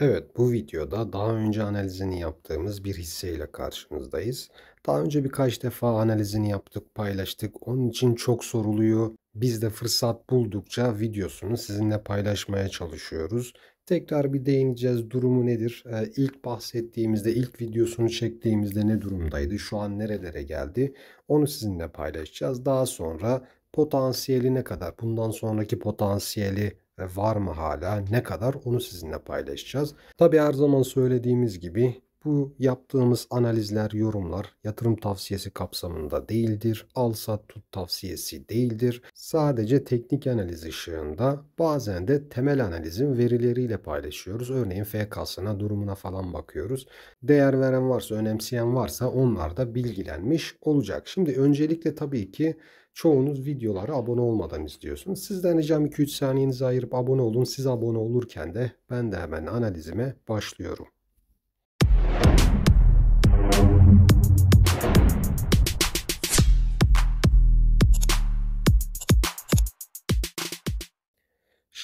Evet, bu videoda daha önce analizini yaptığımız bir hisseyle ile karşınızdayız. Daha önce birkaç defa analizini yaptık, paylaştık. Onun için çok soruluyor. Biz de fırsat buldukça videosunu sizinle paylaşmaya çalışıyoruz. Tekrar bir değineceğiz durumu nedir? Ee, ilk bahsettiğimizde, ilk videosunu çektiğimizde ne durumdaydı? Şu an nerelere geldi? Onu sizinle paylaşacağız. Daha sonra potansiyeli ne kadar? Bundan sonraki potansiyeli var mı hala ne kadar onu sizinle paylaşacağız. Tabi her zaman söylediğimiz gibi bu yaptığımız analizler, yorumlar yatırım tavsiyesi kapsamında değildir. Al sat tut tavsiyesi değildir. Sadece teknik analiz ışığında bazen de temel analizin verileriyle paylaşıyoruz. Örneğin FK'sına, durumuna falan bakıyoruz. Değer veren varsa, önemseyen varsa onlar da bilgilenmiş olacak. Şimdi öncelikle tabii ki çoğunuz videoları abone olmadan izliyorsunuz. Sizden ricam 2-3 saniyenizi ayırıp abone olun. Siz abone olurken de ben de hemen analizime başlıyorum.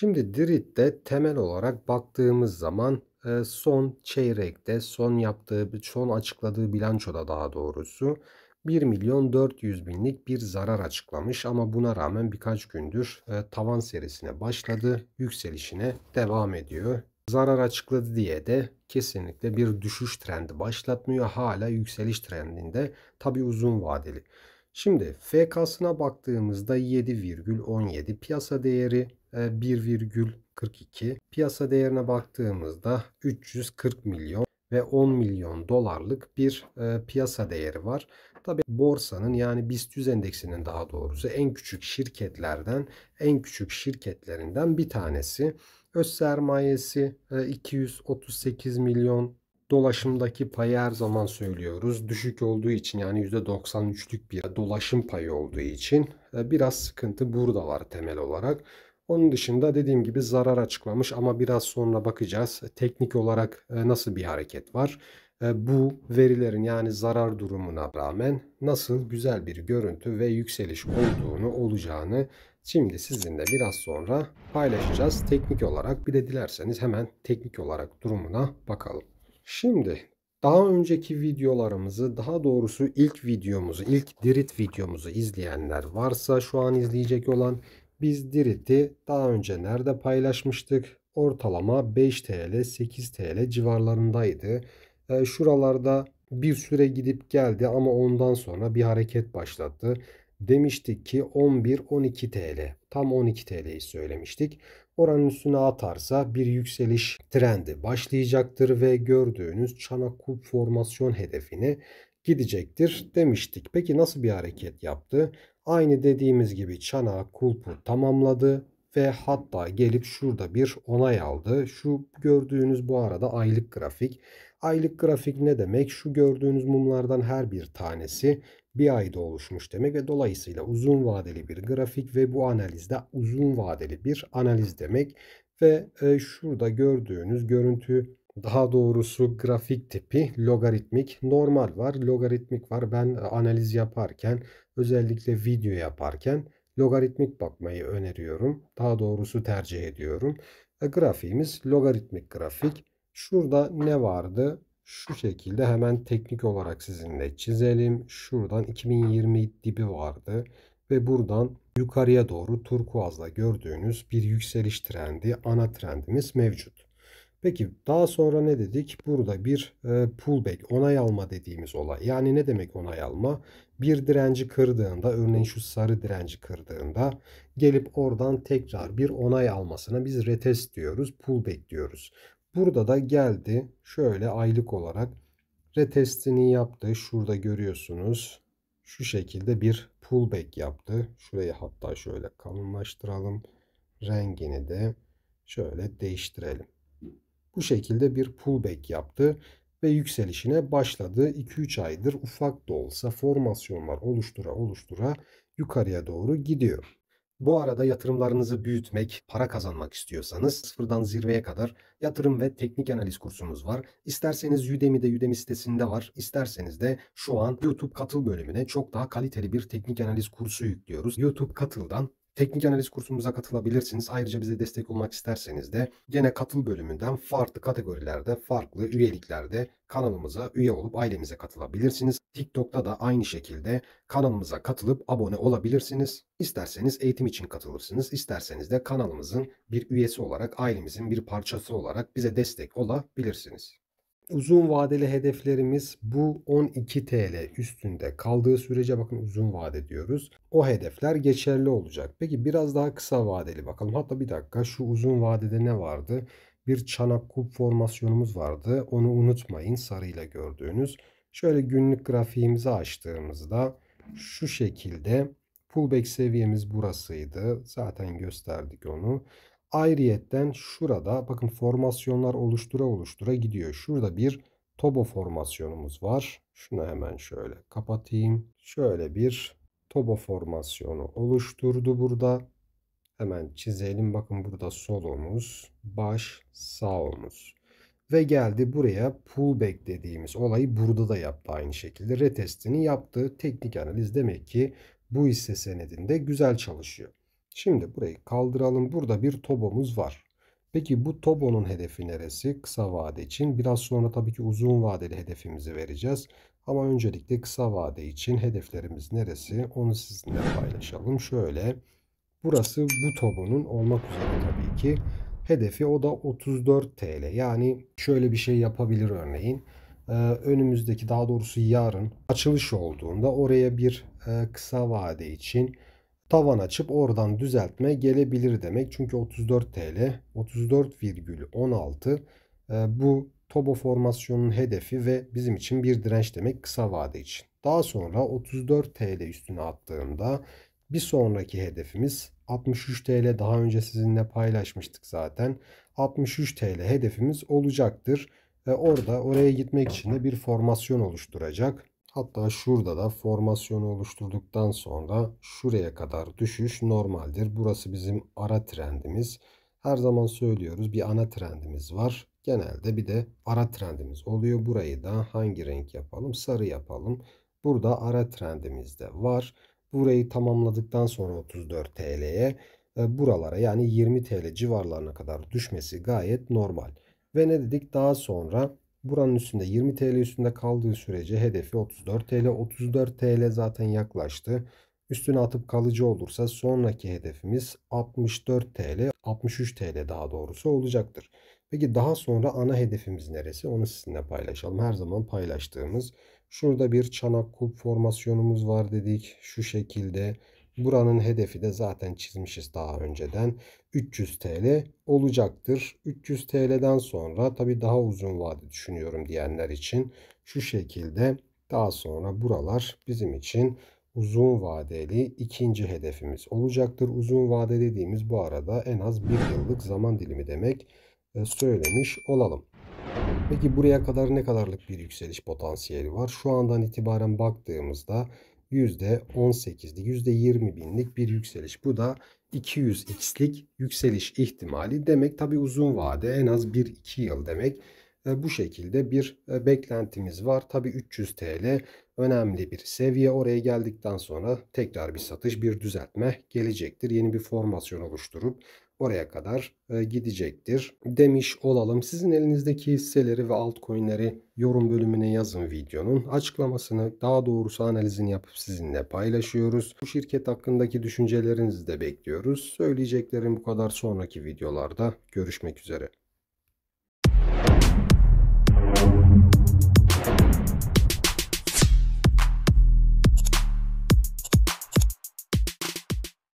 Şimdi Drit'te temel olarak baktığımız zaman e, son çeyrekte son yaptığı son açıkladığı bilançoda daha doğrusu 1 milyon 400 binlik bir zarar açıklamış ama buna rağmen birkaç gündür e, tavan serisine başladı. Yükselişine devam ediyor. Zarar açıkladı diye de kesinlikle bir düşüş trendi başlatmıyor. Hala yükseliş trendinde tabi uzun vadeli. Şimdi FK'sına baktığımızda 7,17 piyasa değeri 1,42. Piyasa değerine baktığımızda 340 milyon ve 10 milyon dolarlık bir e, piyasa değeri var. Tabi borsanın yani BIST 100 endeksinin daha doğrusu en küçük şirketlerden en küçük şirketlerinden bir tanesi. Öz sermayesi e, 238 milyon dolaşımdaki payı her zaman söylüyoruz. Düşük olduğu için yani %93'lük bir dolaşım payı olduğu için biraz sıkıntı burada var temel olarak. Onun dışında dediğim gibi zarar açıklamış ama biraz sonra bakacağız. Teknik olarak e, nasıl bir hareket var? E, bu verilerin yani zarar durumuna rağmen nasıl güzel bir görüntü ve yükseliş olduğunu olacağını şimdi sizinle biraz sonra paylaşacağız. Teknik olarak bir de dilerseniz hemen teknik olarak durumuna bakalım. Şimdi daha önceki videolarımızı daha doğrusu ilk videomuzu ilk dirit videomuzu izleyenler varsa şu an izleyecek olan biz Dirit'i daha önce nerede paylaşmıştık? Ortalama 5 TL 8 TL civarlarındaydı. E, şuralarda bir süre gidip geldi ama ondan sonra bir hareket başlattı. Demiştik ki 11-12 TL tam 12 TL'yi söylemiştik. Oranın üstüne atarsa bir yükseliş trendi başlayacaktır ve gördüğünüz çanak kulp formasyon hedefini gidecektir demiştik. Peki nasıl bir hareket yaptı? Aynı dediğimiz gibi çanağı kulpu tamamladı ve hatta gelip şurada bir onay aldı. Şu gördüğünüz bu arada aylık grafik. Aylık grafik ne demek? Şu gördüğünüz mumlardan her bir tanesi bir ayda oluşmuş demek ve dolayısıyla uzun vadeli bir grafik ve bu analizde uzun vadeli bir analiz demek. Ve e, şurada gördüğünüz görüntü daha doğrusu grafik tipi logaritmik, normal var, logaritmik var. Ben analiz yaparken özellikle video yaparken logaritmik bakmayı öneriyorum. Daha doğrusu tercih ediyorum. E, grafiğimiz logaritmik grafik. Şurada ne vardı? Şu şekilde hemen teknik olarak sizinle çizelim. Şuradan 2020 dibi vardı ve buradan yukarıya doğru turkuazla gördüğünüz bir yükseliş trendi, ana trendimiz mevcut. Peki daha sonra ne dedik? Burada bir e, pullback, onay alma dediğimiz olay. Yani ne demek onay alma? Bir direnci kırdığında, örneğin şu sarı direnci kırdığında gelip oradan tekrar bir onay almasına biz retest diyoruz, pullback diyoruz. Burada da geldi şöyle aylık olarak retestini yaptı. Şurada görüyorsunuz şu şekilde bir pullback yaptı. Şurayı hatta şöyle kalınlaştıralım. Rengini de şöyle değiştirelim. Bu şekilde bir pullback yaptı ve yükselişine başladı. 2-3 aydır ufak da olsa formasyonlar oluştura oluştura yukarıya doğru gidiyor. Bu arada yatırımlarınızı büyütmek, para kazanmak istiyorsanız sıfırdan zirveye kadar yatırım ve teknik analiz kursumuz var. İsterseniz Udemy'de Udemy sitesinde var. İsterseniz de şu an YouTube katıl bölümüne çok daha kaliteli bir teknik analiz kursu yüklüyoruz. YouTube katıldan Teknik analiz kursumuza katılabilirsiniz. Ayrıca bize destek olmak isterseniz de gene katıl bölümünden farklı kategorilerde, farklı üyeliklerde kanalımıza üye olup ailemize katılabilirsiniz. TikTok'ta da aynı şekilde kanalımıza katılıp abone olabilirsiniz. İsterseniz eğitim için katılırsınız, İsterseniz de kanalımızın bir üyesi olarak, ailemizin bir parçası olarak bize destek olabilirsiniz. Uzun vadeli hedeflerimiz bu 12 TL üstünde kaldığı sürece bakın uzun vade diyoruz. O hedefler geçerli olacak. Peki biraz daha kısa vadeli bakalım. Hatta bir dakika şu uzun vadede ne vardı? Bir çanak kulp formasyonumuz vardı. Onu unutmayın sarıyla gördüğünüz. Şöyle günlük grafiğimizi açtığımızda şu şekilde pullback seviyemiz burasıydı. Zaten gösterdik onu. Ayrıyetten şurada bakın formasyonlar oluştura oluştura gidiyor. Şurada bir tobo formasyonumuz var. Şunu hemen şöyle kapatayım. Şöyle bir tobo formasyonu oluşturdu burada. Hemen çizelim. Bakın burada solumuz, baş, sağ Ve geldi buraya pullback dediğimiz olayı burada da yaptı aynı şekilde. Retestini yaptı. Teknik analiz demek ki bu hisse senedinde güzel çalışıyor. Şimdi burayı kaldıralım. Burada bir tobomuz var. Peki bu TOBO'nun hedefi neresi? Kısa vade için. Biraz sonra tabii ki uzun vadeli hedefimizi vereceğiz. Ama öncelikle kısa vade için hedeflerimiz neresi? Onu sizinle paylaşalım. Şöyle burası bu TOBO'nun olmak üzere tabii ki. Hedefi o da 34 TL. Yani şöyle bir şey yapabilir örneğin. Ee, önümüzdeki daha doğrusu yarın açılış olduğunda oraya bir e, kısa vade için tavan açıp oradan düzeltme gelebilir demek. Çünkü 34 TL 34,16 bu Tobo formasyonunun hedefi ve bizim için bir direnç demek kısa vade için. Daha sonra 34 TL üstüne attığımda bir sonraki hedefimiz 63 TL daha önce sizinle paylaşmıştık zaten. 63 TL hedefimiz olacaktır. Ve orada oraya gitmek için de bir formasyon oluşturacak. Hatta şurada da formasyonu oluşturduktan sonra şuraya kadar düşüş normaldir. Burası bizim ara trendimiz. Her zaman söylüyoruz bir ana trendimiz var. Genelde bir de ara trendimiz oluyor. Burayı da hangi renk yapalım? Sarı yapalım. Burada ara trendimiz de var. Burayı tamamladıktan sonra 34 TL'ye e, buralara yani 20 TL civarlarına kadar düşmesi gayet normal. Ve ne dedik daha sonra Buranın üstünde 20 TL üstünde kaldığı sürece hedefi 34 TL. 34 TL zaten yaklaştı. Üstüne atıp kalıcı olursa sonraki hedefimiz 64 TL, 63 TL daha doğrusu olacaktır. Peki daha sonra ana hedefimiz neresi? Onu sizinle paylaşalım. Her zaman paylaştığımız. Şurada bir çanak kulp formasyonumuz var dedik. Şu şekilde Buranın hedefi de zaten çizmişiz daha önceden. 300 TL olacaktır. 300 TL'den sonra tabi daha uzun vade düşünüyorum diyenler için şu şekilde daha sonra buralar bizim için uzun vadeli ikinci hedefimiz olacaktır. Uzun vade dediğimiz bu arada en az bir yıllık zaman dilimi demek e, söylemiş olalım. Peki buraya kadar ne kadarlık bir yükseliş potansiyeli var? Şu andan itibaren baktığımızda %18'lik, %20 binlik bir yükseliş. Bu da 200x'lik yükseliş ihtimali demek. Tabi uzun vade en az 1-2 yıl demek. E, bu şekilde bir e, beklentimiz var. Tabi 300 TL önemli bir seviye. Oraya geldikten sonra tekrar bir satış, bir düzeltme gelecektir. Yeni bir formasyon oluşturup oraya kadar e, gidecektir demiş olalım. Sizin elinizdeki hisseleri ve altcoin'leri yorum bölümüne yazın videonun. Açıklamasını daha doğrusu analizini yapıp sizinle paylaşıyoruz. Bu şirket hakkındaki düşüncelerinizi de bekliyoruz. Söyleyeceklerim bu kadar sonraki videolarda. Görüşmek üzere.